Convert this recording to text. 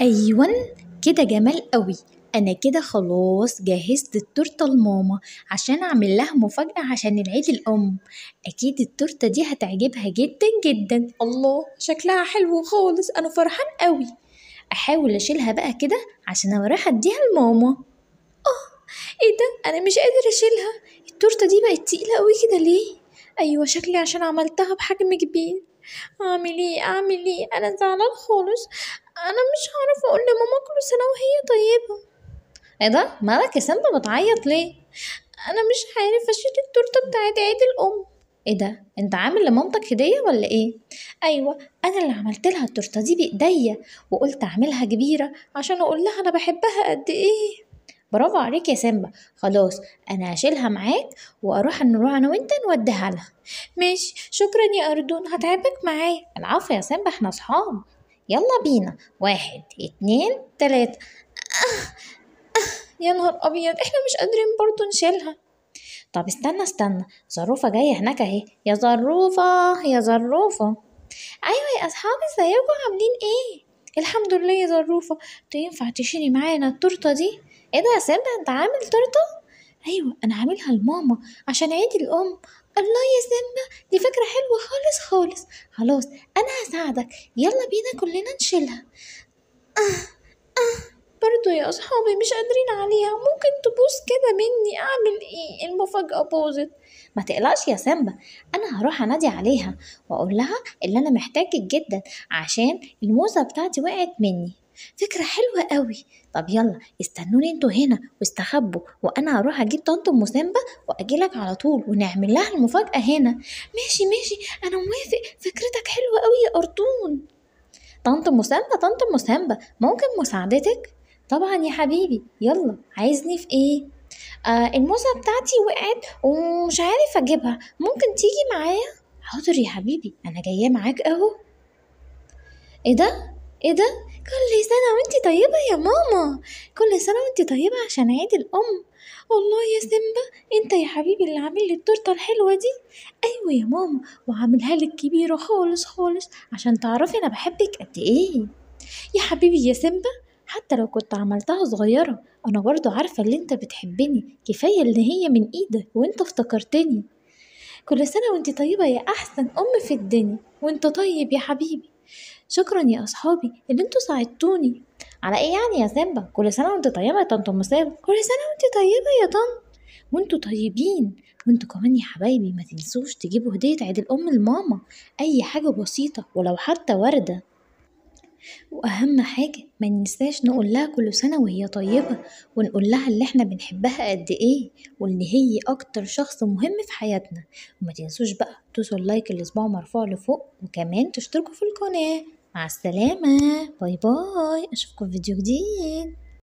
أيوة كده جمال قوي أنا كده خلاص جهزت التورتة لماما عشان أعمل لها مفاجأة عشان العيد الأم أكيد التورتة دي هتعجبها جدا جدا الله شكلها حلو خالص أنا فرحان قوي أحاول أشيلها بقى كده عشان أروح أديها لماما آه إيه ده أنا مش قادر أشيلها التورتة دي بقت تقيلة قوي كده ليه؟ أيوة شكلي عشان عملتها بحجم كبير اعمل ايه اعمل ايه انا زعلان خالص انا مش هعرف اقول لماما كل سنه وهي طيبه ايه ده مالك يا سندة بتعيط ليه انا مش عارف اشيل التورته بتاعت عيد الام ايه ده انت عامل لمامتك هديه ولا ايه ايوه انا اللي عملت لها التورته دي بايديا وقلت اعملها كبيره عشان اقول لها انا بحبها قد ايه برافو عليك يا سيمبا خلاص انا هشيلها معاك واروح نروح انا وانت نوديها لها ماشي شكرا يا اردون هتعبك معايا العفو يا سيمبا احنا اصحاب يلا بينا واحد اتنين تلاتة أه،, آه آه يا نهار ابيض احنا مش قادرين برضو نشيلها طب استنى استنى ظروفة جاية هناك اهي يا ظروفة يا ظروفة ايوه يا اصحابي ازيكم عاملين ايه الحمد لله يا ظروفة تنفع تشيلي معانا التورته دي ايه ده يا سيلدا انت عامل تورته ايوه انا عاملها لماما عشان عيد الام الله يا سيمبا دي فكرة حلوة خالص خالص خلاص أنا هساعدك يلا بينا كلنا نشيلها آه آه برضو يا أصحابي مش قادرين عليها ممكن تبوظ كده مني أعمل إيه المفاجأة باظت ما تقلقش يا سامبا أنا هروح أنادي عليها وأقول لها اللي أنا محتاجك جدا عشان الموزة بتاعتي وقعت مني فكرة حلوة قوي طب يلا استنوني انتوا هنا واستخبوا وانا هروح اجيب طنط ام سيمبا واجيلك على طول ونعمل لها المفاجأة هنا ماشي ماشي انا موافق فكرتك حلوة قوي يا ارطون طنط ام سيمبا طنط ام سيمبا ممكن مساعدتك طبعا يا حبيبي يلا عايزني في ايه آه الموزة بتاعتي وقعت ومش عارف اجيبها ممكن تيجي معايا حاضر يا حبيبي انا جايه معاك اهو ايه ده ايه ده كل سنة وانتي طيبة يا ماما كل سنة وانتي طيبة عشان عيد الأم والله يا سيمبا انت يا حبيبي اللي عامل لي التورته الحلوه دي ايوه يا ماما وعاملها لك كبيره خالص خالص عشان تعرفي انا بحبك قد ايه يا حبيبي يا سيمبا حتى لو كنت عملتها صغيره انا برضو عارفه اللي انت بتحبني كفايه ان هي من ايدك وانت افتكرتني كل سنه وانت طيبه يا احسن ام في الدنيا وانت طيب يا حبيبي شكرا يا أصحابي اللي انتوا ساعدتوني على ايه يعني يا سيمبا كل سنة وانت طيبة يا طنط مسام كل سنة وانت طيبة يا طنط وانتوا طيبين وانتوا كمان يا حبايبي ما تنسوش تجيبوا هدية عيد الأم لماما أي حاجة بسيطة ولو حتى وردة وأهم حاجة ما ننساش نقول لها كل سنة وهي طيبة ونقول لها اللي احنا بنحبها قد ايه وان هي أكتر شخص مهم في حياتنا وما تنسوش بقى تدوسوا اللايك الاصبع مرفوع لفوق وكمان تشتركوا في القناة مع السلامة باي باي أشوفكم في فيديو جديد